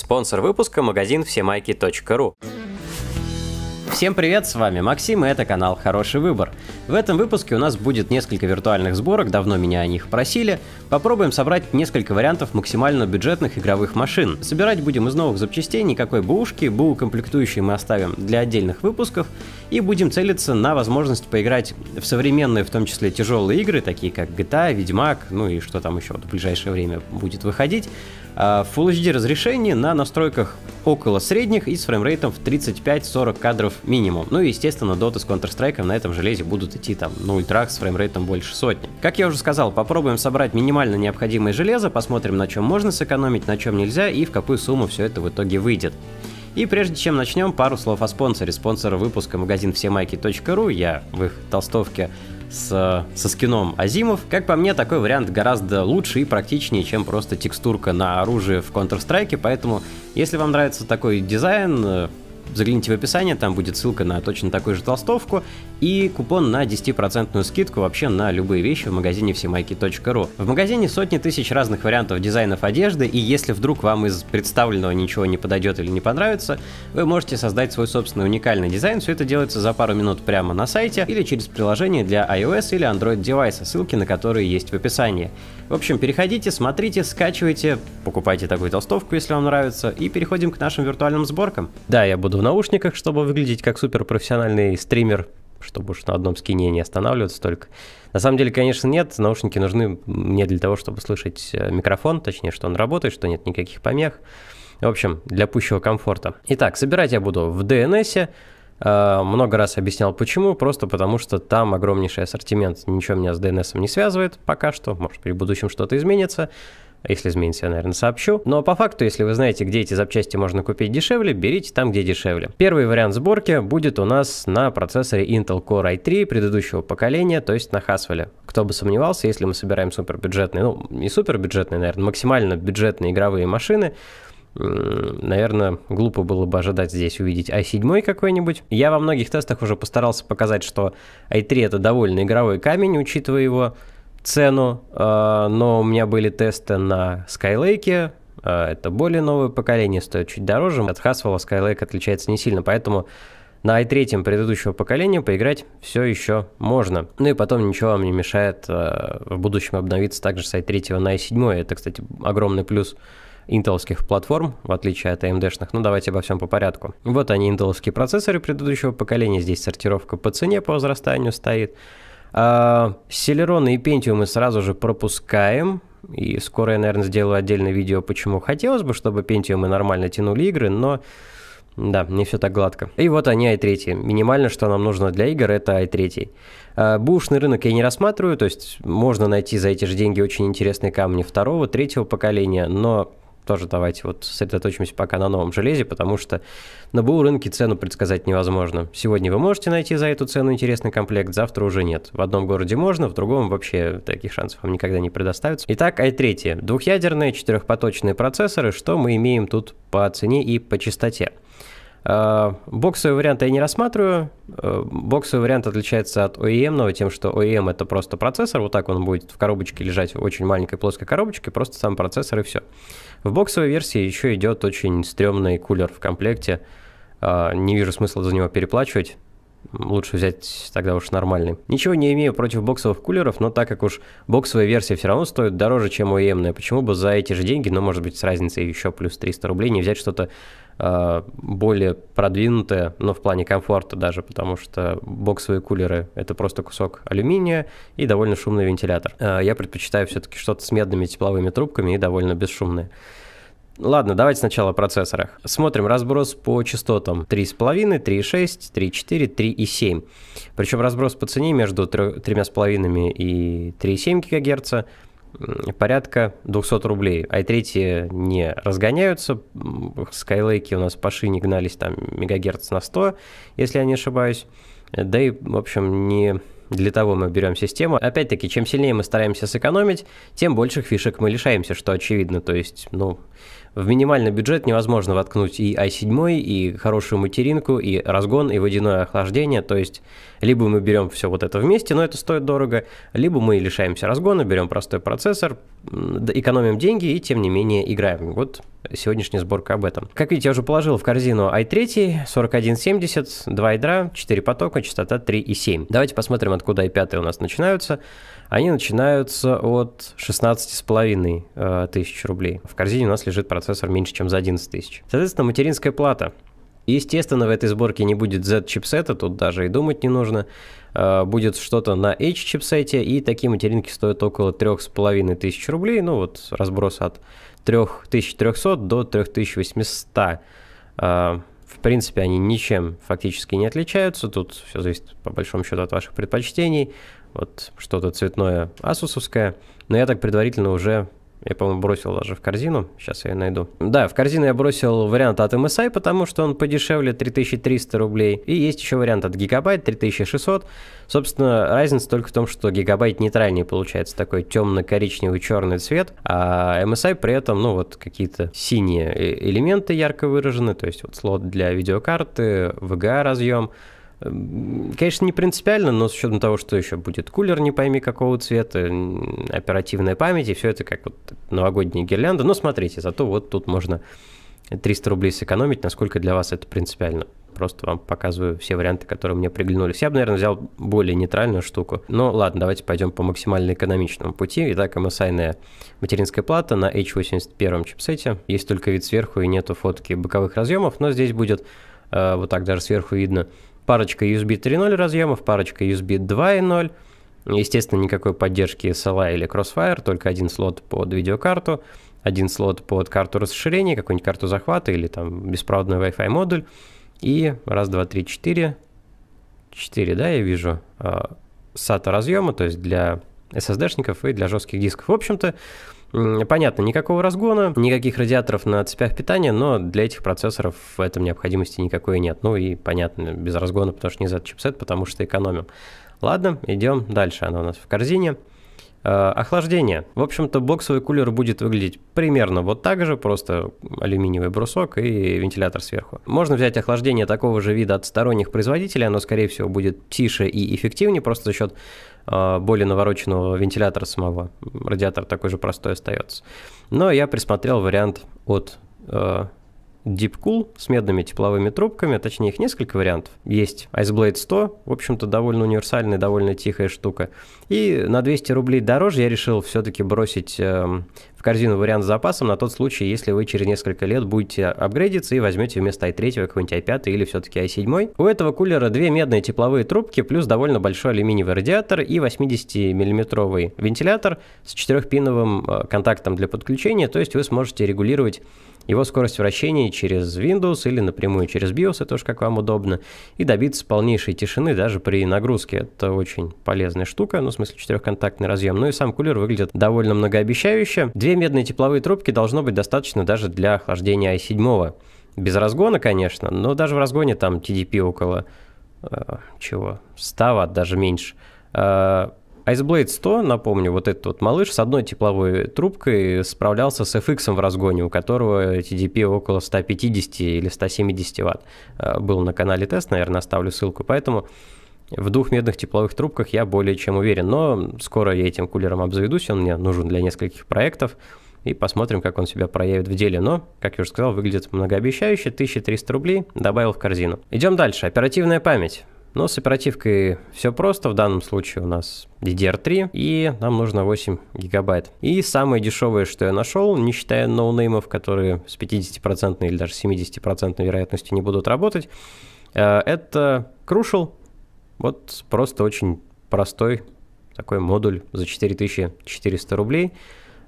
Спонсор выпуска – магазин всемайки.ру. Всем привет, с вами Максим, и это канал «Хороший выбор». В этом выпуске у нас будет несколько виртуальных сборок, давно меня о них просили. Попробуем собрать несколько вариантов максимально бюджетных игровых машин. Собирать будем из новых запчастей, никакой бушки, БУ комплектующие мы оставим для отдельных выпусков, и будем целиться на возможность поиграть в современные, в том числе тяжелые игры, такие как GTA, Ведьмак, ну и что там еще вот в ближайшее время будет выходить, в а, Full HD разрешении на настройках около средних и с фреймрейтом в 35-40 кадров минимум. Ну и, естественно, Dota с Counter-Strike на этом железе будут идти там на ультрах с фреймрейтом больше сотни. Как я уже сказал, попробуем собрать минимально необходимое железо, посмотрим, на чем можно сэкономить, на чем нельзя и в какую сумму все это в итоге выйдет. И прежде чем начнем, пару слов о спонсоре. Спонсор выпуска магазин всемайки.ру, я в их толстовке с, со скином Азимов. Как по мне, такой вариант гораздо лучше и практичнее, чем просто текстурка на оружие в Counter-Strike, поэтому если вам нравится такой дизайн, э, Загляните в описание, там будет ссылка на точно такую же толстовку и купон на 10% скидку вообще на любые вещи в магазине всемайки.ру. В магазине сотни тысяч разных вариантов дизайнов одежды, и если вдруг вам из представленного ничего не подойдет или не понравится, вы можете создать свой собственный уникальный дизайн. Все это делается за пару минут прямо на сайте или через приложение для iOS или Android девайса, ссылки на которые есть в описании. В общем, переходите, смотрите, скачивайте, покупайте такую толстовку, если вам нравится, и переходим к нашим виртуальным сборкам. Да, я буду в наушниках, чтобы выглядеть как суперпрофессиональный стример, чтобы уж на одном скине не останавливаться только. На самом деле, конечно, нет, наушники нужны мне для того, чтобы слышать э, микрофон, точнее, что он работает, что нет никаких помех. В общем, для пущего комфорта. Итак, собирать я буду в DNS. Э, много раз объяснял почему, просто потому что там огромнейший ассортимент. Ничего меня с DNS не связывает пока что, может при будущем что-то изменится. Если изменится, я, наверное, сообщу. Но по факту, если вы знаете, где эти запчасти можно купить дешевле, берите там, где дешевле. Первый вариант сборки будет у нас на процессоре Intel Core i3 предыдущего поколения, то есть на Haswell. Кто бы сомневался, если мы собираем супербюджетные, ну, не супербюджетные, наверное, максимально бюджетные игровые машины, наверное, глупо было бы ожидать здесь увидеть i7 какой-нибудь. Я во многих тестах уже постарался показать, что i3 это довольно игровой камень, учитывая его цену, э, но у меня были тесты на Skylake, э, это более новое поколение, стоит чуть дороже. От Haswell Skylake отличается не сильно, поэтому на i3 предыдущего поколения поиграть все еще можно. Ну и потом ничего вам не мешает э, в будущем обновиться также с i3 на i7. Это, кстати, огромный плюс интеловских платформ, в отличие от AMD-шных. Ну, давайте обо всем по порядку. Вот они, интеловские процессоры предыдущего поколения. Здесь сортировка по цене, по возрастанию стоит. Селероны а, и пентиумы сразу же пропускаем. И скоро я, наверное, сделаю отдельное видео, почему хотелось бы, чтобы пентиумы нормально тянули игры, но... Да, не все так гладко. И вот они, i3. Минимально, что нам нужно для игр, это i3. А, бушный рынок я не рассматриваю, то есть можно найти за эти же деньги очень интересные камни второго, третьего поколения, но тоже давайте вот сосредоточимся пока на новом железе, потому что на БУ рынке цену предсказать невозможно. Сегодня вы можете найти за эту цену интересный комплект, завтра уже нет. В одном городе можно, в другом вообще таких шансов вам никогда не предоставится. Итак, i3. А Двухъядерные четырехпоточные процессоры, что мы имеем тут по цене и по частоте. Э, боксовый вариант я не рассматриваю. Э, боксовый вариант отличается от OEM тем, что OEM это просто процессор, вот так он будет в коробочке лежать, в очень маленькой плоской коробочке, просто сам процессор и все. В боксовой версии еще идет очень стрёмный кулер в комплекте. Э, не вижу смысла за него переплачивать лучше взять тогда уж нормальный. Ничего не имею против боксовых кулеров, но так как уж боксовые версии все равно стоят дороже, чем OEM, почему бы за эти же деньги, но ну, может быть с разницей еще плюс 300 рублей, не взять что-то э, более продвинутое, но в плане комфорта даже, потому что боксовые кулеры это просто кусок алюминия и довольно шумный вентилятор. Э, я предпочитаю все-таки что-то с медными тепловыми трубками и довольно бесшумное. Ладно, давайте сначала о процессорах. Смотрим разброс по частотам 3,5, 3,6, 3,4, 3,7. Причем разброс по цене между 3,5 и 3,7 ГГц порядка 200 рублей. А и третьи не разгоняются. Skylake у нас по шине гнались там мегагерц на 100, если я не ошибаюсь. Да и, в общем, не для того мы берем систему. Опять-таки, чем сильнее мы стараемся сэкономить, тем больших фишек мы лишаемся, что очевидно. То есть, ну, в минимальный бюджет невозможно воткнуть и i7, и хорошую материнку, и разгон, и водяное охлаждение. То есть, либо мы берем все вот это вместе, но это стоит дорого, либо мы лишаемся разгона, берем простой процессор, экономим деньги и, тем не менее, играем. Вот сегодняшняя сборка об этом. Как видите, я уже положил в корзину i3, 4170, 2 ядра, 4 потока, частота 3,7. Давайте посмотрим, откуда i5 у нас начинаются они начинаются от 16,5 э, тысяч рублей. В корзине у нас лежит процессор меньше, чем за 11 тысяч. Соответственно, материнская плата. Естественно, в этой сборке не будет Z-чипсета, тут даже и думать не нужно. Э, будет что-то на H-чипсете, и такие материнки стоят около тысяч рублей. Ну вот разброс от 3300 до 3800 в принципе, они ничем фактически не отличаются. Тут все зависит, по большому счету, от ваших предпочтений. Вот что-то цветное асусовское. Но я так предварительно уже я, по-моему, бросил даже в корзину. Сейчас я ее найду. Да, в корзину я бросил вариант от MSI, потому что он подешевле 3300 рублей. И есть еще вариант от Gigabyte 3600. Собственно, разница только в том, что Gigabyte нейтральнее получается такой темно-коричневый черный цвет, а MSI при этом, ну вот, какие-то синие э-, элементы ярко выражены, то есть вот слот для видеокарты, VGA разъем, Эм, конечно, не принципиально, но с учетом того, что еще будет кулер не пойми какого цвета, оперативная память, и все это как вот новогодняя гирлянда. Но смотрите, зато вот тут можно 300 рублей сэкономить, насколько для вас это принципиально. Просто вам показываю все варианты, которые мне приглянулись. Я бы, наверное, взял более нейтральную штуку. Но ладно, давайте пойдем по максимально экономичному пути. Итак, MSI материнская плата на H81 чипсете. Есть только вид сверху и нету фотки боковых разъемов, но здесь будет, э, вот так даже сверху видно, парочка USB 3.0 разъемов, парочка USB 2.0. Естественно, никакой поддержки SLI или Crossfire, только один слот под видеокарту, один слот под карту расширения, какую-нибудь карту захвата или там беспроводный Wi-Fi модуль. И раз, два, три, четыре. Четыре, да, я вижу. А, SATA разъема, то есть для SSD-шников и для жестких дисков. В общем-то, понятно, никакого разгона, никаких радиаторов на цепях питания, но для этих процессоров в этом необходимости никакой нет. Ну и понятно, без разгона, потому что не за чипсет, потому что экономим. Ладно, идем дальше, она у нас в корзине. Э, охлаждение. В общем-то, боксовый кулер будет выглядеть примерно вот так же, просто алюминиевый брусок и вентилятор сверху. Можно взять охлаждение такого же вида от сторонних производителей, оно, скорее всего, будет тише и эффективнее, просто за счет Э, более навороченного вентилятора самого. Радиатор такой же простой остается. Но я присмотрел вариант от э, Deepcool с медными тепловыми трубками, а точнее их несколько вариантов. Есть Iceblade 100, в общем-то довольно универсальная, довольно тихая штука. И на 200 рублей дороже я решил все-таки бросить эм, в корзину вариант с запасом на тот случай, если вы через несколько лет будете апгрейдиться и возьмете вместо i3 какой-нибудь i5 или все-таки i7. У этого кулера две медные тепловые трубки, плюс довольно большой алюминиевый радиатор и 80 миллиметровый вентилятор с 4-пиновым э, контактом для подключения, то есть вы сможете регулировать его скорость вращения через Windows или напрямую через BIOS, это уж как вам удобно, и добиться полнейшей тишины даже при нагрузке. Это очень полезная штука, ну, в смысле, четырехконтактный разъем. Ну и сам кулер выглядит довольно многообещающе. Две Две медные тепловые трубки должно быть достаточно даже для охлаждения i7. Без разгона, конечно, но даже в разгоне там TDP около э, чего? 100 ватт, даже меньше. Э, Blade 100, напомню, вот этот вот малыш с одной тепловой трубкой справлялся с FX в разгоне, у которого TDP около 150 или 170 ватт. Э, был на канале тест, наверное, оставлю ссылку, поэтому в двух медных тепловых трубках я более чем уверен, но скоро я этим кулером обзаведусь, он мне нужен для нескольких проектов, и посмотрим, как он себя проявит в деле, но, как я уже сказал, выглядит многообещающе, 1300 рублей добавил в корзину. Идем дальше, оперативная память. Но ну, с оперативкой все просто, в данном случае у нас DDR3, и нам нужно 8 гигабайт. И самое дешевое, что я нашел, не считая ноунеймов, которые с 50% или даже 70% вероятностью не будут работать, э, это Crucial вот просто очень простой такой модуль за 4400 рублей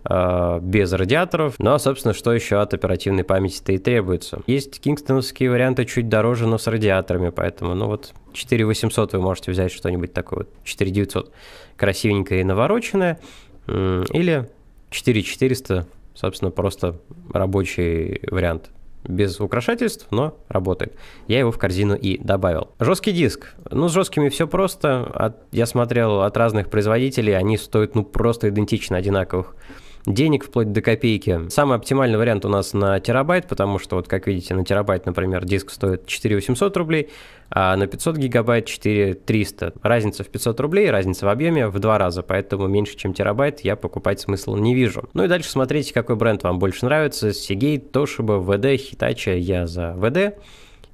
а, без радиаторов. Но, ну, а, собственно, что еще от оперативной памяти-то и требуется. Есть кингстоновские варианты чуть дороже, но с радиаторами, поэтому, ну вот, 4800 вы можете взять что-нибудь такое, вот 4900 красивенькое и навороченное, или 4400, собственно, просто рабочий вариант без украшательств, но работает. Я его в корзину и добавил. Жесткий диск. Ну, с жесткими все просто. От, я смотрел от разных производителей, они стоят ну просто идентично одинаковых денег вплоть до копейки. Самый оптимальный вариант у нас на терабайт, потому что, вот как видите, на терабайт, например, диск стоит 4 800 рублей, а на 500 гигабайт 4 300. Разница в 500 рублей, разница в объеме в два раза, поэтому меньше, чем терабайт, я покупать смысла не вижу. Ну и дальше смотрите, какой бренд вам больше нравится. Seagate, Toshiba, VD, Hitachi, я за VD,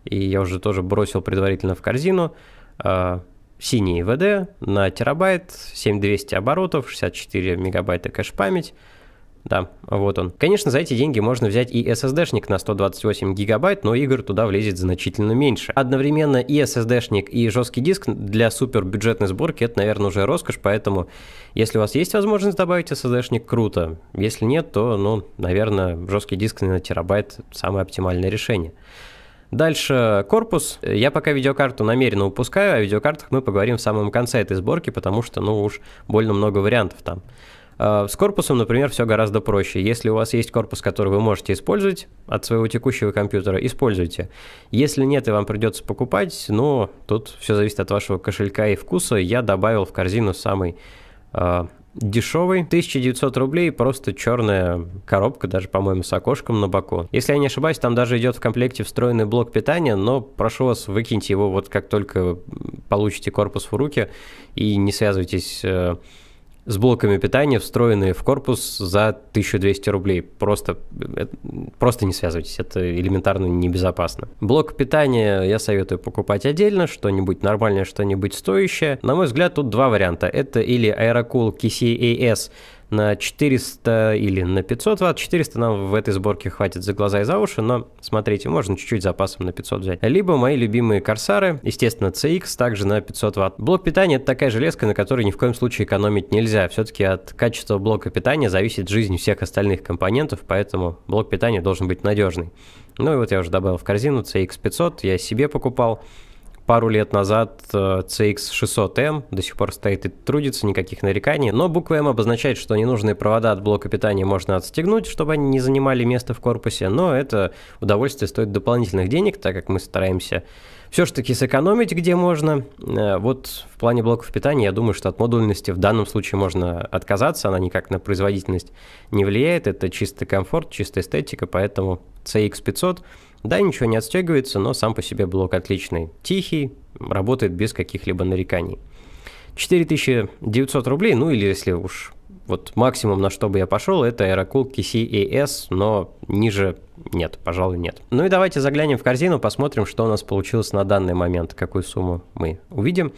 и я уже тоже бросил предварительно в корзину. А, синий ВД на терабайт, 7200 оборотов, 64 мегабайта кэш-память. Да, вот он. Конечно, за эти деньги можно взять и SSD-шник на 128 гигабайт, но игр туда влезет значительно меньше. Одновременно и SSD-шник, и жесткий диск для супер бюджетной сборки это, наверное, уже роскошь, поэтому если у вас есть возможность добавить SSD-шник, круто. Если нет, то, ну, наверное, жесткий диск на терабайт самое оптимальное решение. Дальше корпус. Я пока видеокарту намеренно упускаю, о видеокартах мы поговорим в самом конце этой сборки, потому что, ну уж, больно много вариантов там. Э, с корпусом, например, все гораздо проще. Если у вас есть корпус, который вы можете использовать от своего текущего компьютера, используйте. Если нет и вам придется покупать, ну, тут все зависит от вашего кошелька и вкуса. Я добавил в корзину самый э, дешевый, 1900 рублей, просто черная коробка, даже, по-моему, с окошком на боку. Если я не ошибаюсь, там даже идет в комплекте встроенный блок питания, но прошу вас, выкиньте его вот как только получите корпус в руки и не связывайтесь э, с блоками питания, встроенные в корпус за 1200 рублей. Просто, э, просто не связывайтесь, это элементарно небезопасно. Блок питания я советую покупать отдельно, что-нибудь нормальное, что-нибудь стоящее. На мой взгляд, тут два варианта. Это или Aerocool KCAS на 400 или на 500 ватт. 400 нам в этой сборке хватит за глаза и за уши, но смотрите, можно чуть-чуть запасом на 500 взять. Либо мои любимые корсары, естественно, CX, также на 500 ватт. Блок питания это такая железка, на которой ни в коем случае экономить нельзя. Все-таки от качества блока питания зависит жизнь всех остальных компонентов, поэтому блок питания должен быть надежный. Ну и вот я уже добавил в корзину CX500, я себе покупал пару лет назад э, CX600M, до сих пор стоит и трудится, никаких нареканий, но буква M обозначает, что ненужные провода от блока питания можно отстегнуть, чтобы они не занимали место в корпусе, но это удовольствие стоит дополнительных денег, так как мы стараемся все же таки сэкономить где можно. Э, вот в плане блоков питания я думаю, что от модульности в данном случае можно отказаться, она никак на производительность не влияет, это чистый комфорт, чистая эстетика, поэтому CX500 да, ничего не отстегивается, но сам по себе блок отличный. Тихий, работает без каких-либо нареканий. 4900 рублей, ну или если уж вот максимум, на что бы я пошел, это Aerocool KC но ниже нет, пожалуй, нет. Ну и давайте заглянем в корзину, посмотрим, что у нас получилось на данный момент, какую сумму мы увидим.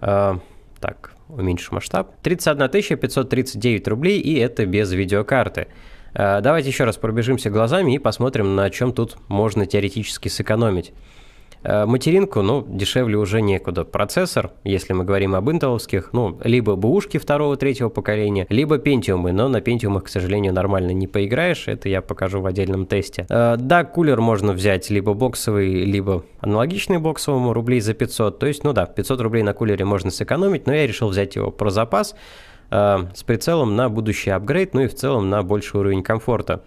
А, так, уменьшим масштаб. 31 539 рублей, и это без видеокарты. Э, давайте еще раз пробежимся глазами и посмотрим, на чем тут можно теоретически сэкономить. Э, материнку, ну, дешевле уже некуда. Процессор, если мы говорим об интеловских, ну, либо бушки второго-третьего поколения, либо пентиумы, но на пентиумах, к сожалению, нормально не поиграешь, это я покажу в отдельном тесте. Э, да, кулер можно взять либо боксовый, либо аналогичный боксовому, рублей за 500, то есть, ну да, 500 рублей на кулере можно сэкономить, но я решил взять его про запас, Э, с прицелом на будущий апгрейд, ну и в целом на больший уровень комфорта.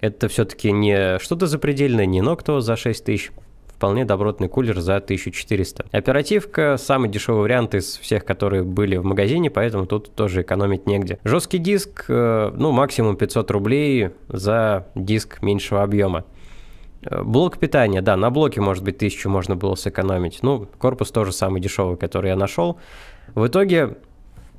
Это все-таки не что-то запредельное, не Noctua за тысяч вполне добротный кулер за 1400. Оперативка самый дешевый вариант из всех, которые были в магазине, поэтому тут тоже экономить негде. Жесткий диск, э, ну максимум 500 рублей за диск меньшего объема. Э, блок питания, да, на блоке, может быть, тысячу можно было сэкономить. Ну, корпус тоже самый дешевый, который я нашел. В итоге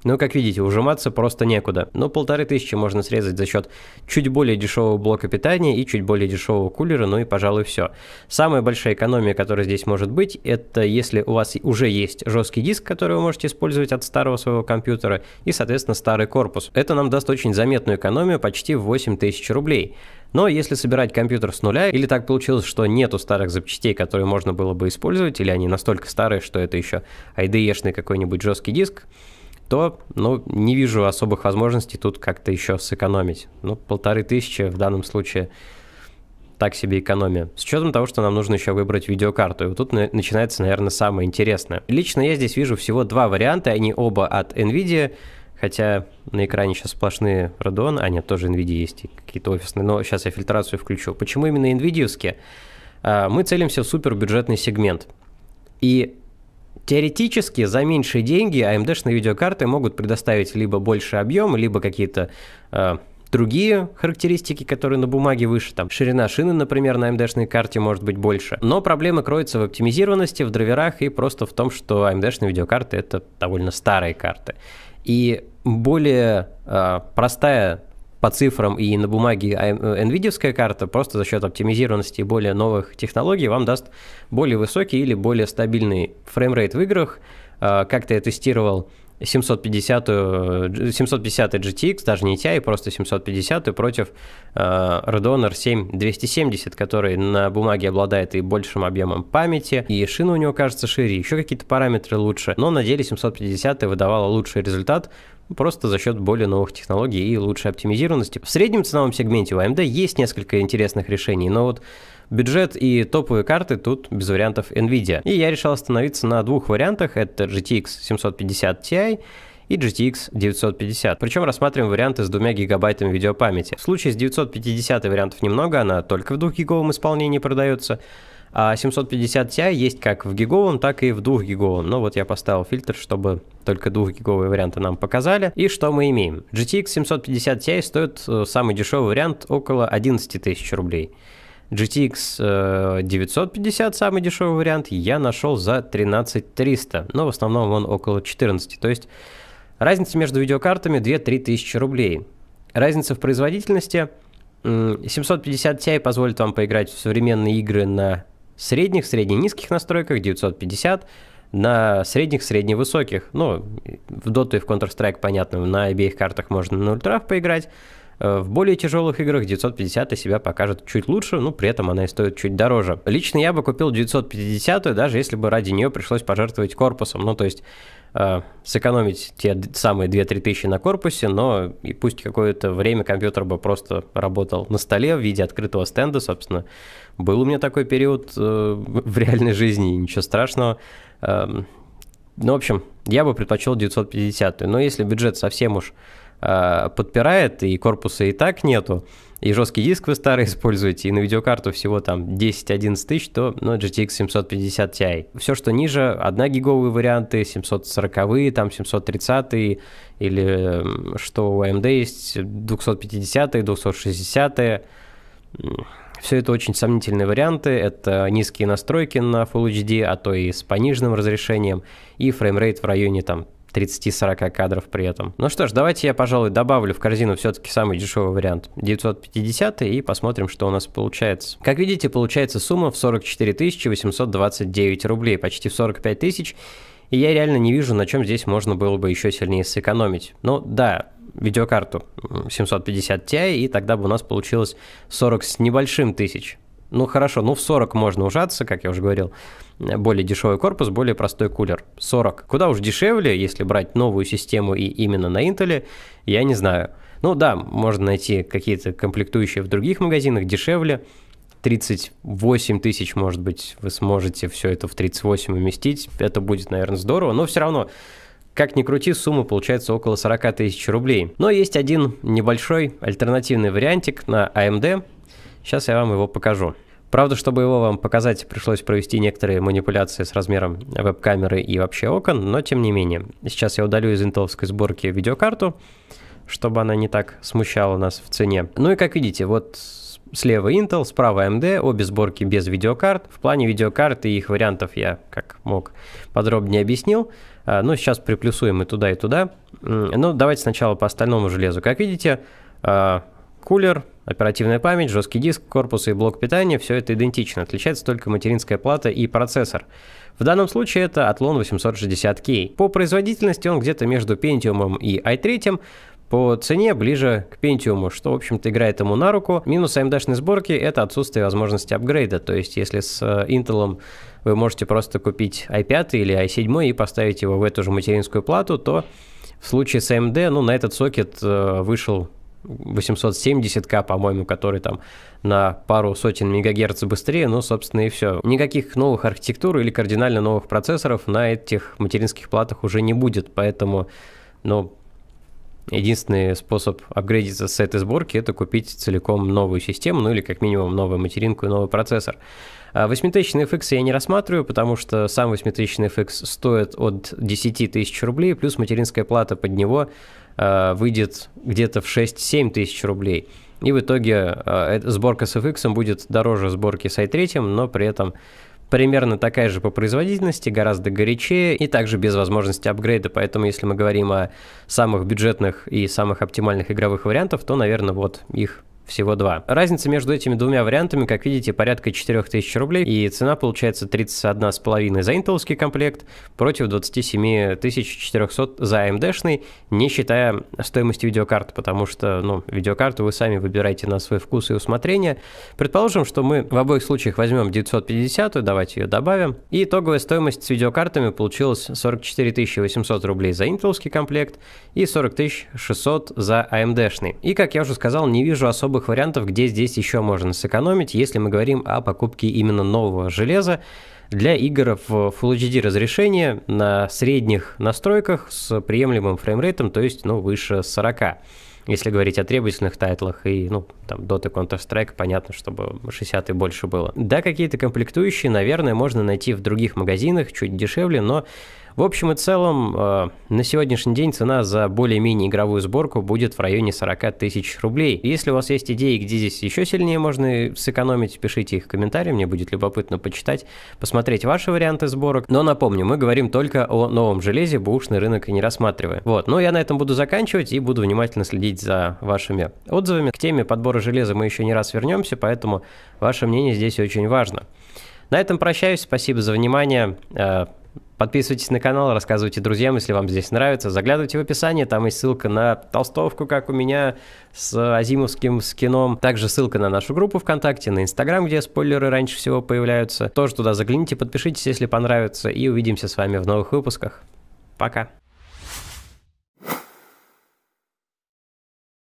ну, как видите, ужиматься просто некуда. Но полторы тысячи можно срезать за счет чуть более дешевого блока питания и чуть более дешевого кулера, ну и, пожалуй, все. Самая большая экономия, которая здесь может быть, это если у вас уже есть жесткий диск, который вы можете использовать от старого своего компьютера, и, соответственно, старый корпус. Это нам даст очень заметную экономию, почти в 8000 рублей. Но если собирать компьютер с нуля, или так получилось, что нету старых запчастей, которые можно было бы использовать, или они настолько старые, что это еще IDE-шный какой-нибудь жесткий диск, то, ну, не вижу особых возможностей тут как-то еще сэкономить. Ну, полторы тысячи в данном случае так себе экономия. С учетом того, что нам нужно еще выбрать видеокарту. И вот тут начинается, наверное, самое интересное. Лично я здесь вижу всего два варианта, они оба от NVIDIA. Хотя на экране сейчас сплошные Radeon, а нет, тоже NVIDIA есть какие-то офисные, но сейчас я фильтрацию включу. Почему именно NVIDIA? -вские? А, мы целимся в супербюджетный сегмент. И Теоретически за меньшие деньги AMD-шные видеокарты могут предоставить либо больше объема, либо какие-то э, другие характеристики, которые на бумаге выше, там ширина шины, например, на AMD-шной карте может быть больше. Но проблема кроется в оптимизированности, в драйверах и просто в том, что AMD-шные видеокарты это довольно старые карты. И более э, простая по цифрам и на бумаге а, э, NVIDIA карта просто за счет оптимизированности более новых технологий вам даст более высокий или более стабильный фреймрейт в играх. А, Как-то я тестировал 750, 750 GTX, даже не TI, просто 750 против э, Radeon R7 270, который на бумаге обладает и большим объемом памяти, и шина у него кажется шире, еще какие-то параметры лучше, но на деле 750 выдавала лучший результат, просто за счет более новых технологий и лучшей оптимизированности. В среднем ценовом сегменте у AMD есть несколько интересных решений, но вот Бюджет и топовые карты тут без вариантов Nvidia. И я решил остановиться на двух вариантах. Это GTX 750 Ti и GTX 950. Причем рассматриваем варианты с 2 гигабайтами видеопамяти. В случае с 950 вариантов немного, она только в 2-гиговом исполнении продается. А 750 Ti есть как в гиговом, так и в 2 гиговом. Но вот я поставил фильтр, чтобы только 2 гиговые варианты нам показали. И что мы имеем? GTX 750 Ti стоит э, самый дешевый вариант около 11 тысяч рублей. GTX 950, э, самый дешевый вариант, я нашел за 13300, но в основном он около 14, то есть разница между видеокартами 2-3 тысячи рублей. Разница в производительности 750 Ti позволит вам поиграть в современные игры на средних, средне-низких настройках, 950 на средних, средне-высоких. Ну, в Dota и в Counter-Strike, понятно, на обеих картах можно на ультрах поиграть. Э, в более тяжелых играх 950 себя покажет чуть лучше, но ну, при этом она и стоит чуть дороже. Лично я бы купил 950, даже если бы ради нее пришлось пожертвовать корпусом. Ну, то есть э, сэкономить те самые 2-3 тысячи на корпусе, но и пусть какое-то время компьютер бы просто работал на столе в виде открытого стенда, собственно. Был у меня такой период э, в реальной жизни, ничего страшного. Э, ну, в общем, я бы предпочел 950. Но если бюджет совсем уж Э, подпирает, и корпуса и так нету, и жесткий диск вы старый используете, и на видеокарту всего там 10-11 тысяч, то ну, GTX 750 Ti. Все, что ниже, 1 гиговые варианты, 740 там 730 или что у AMD есть, 250 260 все это очень сомнительные варианты. Это низкие настройки на Full HD, а то и с пониженным разрешением, и фреймрейт в районе там 30-40 кадров при этом. Ну что ж, давайте я, пожалуй, добавлю в корзину все-таки самый дешевый вариант 950 и посмотрим, что у нас получается. Как видите, получается сумма в 44 829 рублей, почти в 45 тысяч. И я реально не вижу, на чем здесь можно было бы еще сильнее сэкономить. Ну да, видеокарту 750 Ti, и тогда бы у нас получилось 40 с небольшим тысяч. Ну хорошо, ну в 40 можно ужаться, как я уже говорил. Более дешевый корпус, более простой кулер. 40. Куда уж дешевле, если брать новую систему и именно на Intel, я не знаю. Ну да, можно найти какие-то комплектующие в других магазинах дешевле. 38 тысяч, может быть, вы сможете все это в 38 уместить. Это будет, наверное, здорово, но все равно как ни крути, сумма получается около 40 тысяч рублей. Но есть один небольшой альтернативный вариантик на AMD, а Сейчас я вам его покажу. Правда, чтобы его вам показать, пришлось провести некоторые манипуляции с размером веб-камеры и вообще окон, но тем не менее. Сейчас я удалю из интеловской сборки видеокарту, чтобы она не так смущала нас в цене. Ну и как видите, вот слева Intel, справа AMD, обе сборки без видеокарт. В плане видеокарт и их вариантов я, как мог, подробнее объяснил. А, ну, сейчас приплюсуем и туда, и туда. Ну, давайте сначала по остальному железу. Как видите, а, Кулер, оперативная память, жесткий диск, корпус и блок питания – все это идентично. Отличается только материнская плата и процессор. В данном случае это Athlon 860K. По производительности он где-то между Pentium и i3, по цене ближе к Pentium, что, в общем-то, играет ему на руку. Минус AMD-шной сборки – это отсутствие возможности апгрейда. То есть, если с э, Intel вы можете просто купить i5 или i7 и поставить его в эту же материнскую плату, то в случае с AMD, ну, на этот сокет э, вышел 870к, по-моему, который там на пару сотен мегагерц быстрее, ну, собственно, и все. Никаких новых архитектур или кардинально новых процессоров на этих материнских платах уже не будет, поэтому, ну, единственный способ апгрейдиться с этой сборки это купить целиком новую систему, ну или как минимум новую материнку и новый процессор. 8000 а FX я не рассматриваю, потому что сам 8000 FX стоит от 10 тысяч рублей, плюс материнская плата под него Э, выйдет где-то в 6-7 тысяч рублей. И в итоге э, сборка с FX будет дороже сборки с i3, но при этом примерно такая же по производительности, гораздо горячее и также без возможности апгрейда. Поэтому если мы говорим о самых бюджетных и самых оптимальных игровых вариантов, то, наверное, вот их всего два. Разница между этими двумя вариантами, как видите, порядка 4000 рублей, и цена получается 31,5 за интеллский комплект против 27400 за AMD-шный, эм не считая стоимости видеокарты, потому что, ну, видеокарту вы сами выбираете на свой вкус и усмотрение. Предположим, что мы в обоих случаях возьмем 950, давайте ее добавим, и итоговая стоимость с видеокартами получилась 44 800 рублей за интеллский комплект и 40 600 за AMD-шный. Эм и, как я уже сказал, не вижу особо особых вариантов, где здесь еще можно сэкономить, если мы говорим о покупке именно нового железа для игр в Full HD разрешение на средних настройках с приемлемым фреймрейтом, то есть ну, выше 40. Если говорить о требовательных тайтлах и, ну, там, Dota, Counter-Strike, понятно, чтобы 60 и больше было. Да, какие-то комплектующие, наверное, можно найти в других магазинах чуть дешевле, но в общем и целом, э, на сегодняшний день цена за более-менее игровую сборку будет в районе 40 тысяч рублей. Если у вас есть идеи, где здесь еще сильнее можно сэкономить, пишите их в комментарии, мне будет любопытно почитать, посмотреть ваши варианты сборок. Но напомню, мы говорим только о новом железе, бушный рынок не рассматривая. Вот, ну я на этом буду заканчивать и буду внимательно следить за вашими отзывами. К теме подбора железа мы еще не раз вернемся, поэтому ваше мнение здесь очень важно. На этом прощаюсь, спасибо за внимание. Э, Подписывайтесь на канал, рассказывайте друзьям, если вам здесь нравится. Заглядывайте в описание, там есть ссылка на толстовку, как у меня, с азимовским скином. Также ссылка на нашу группу ВКонтакте, на Инстаграм, где спойлеры раньше всего появляются. Тоже туда загляните, подпишитесь, если понравится, и увидимся с вами в новых выпусках. Пока!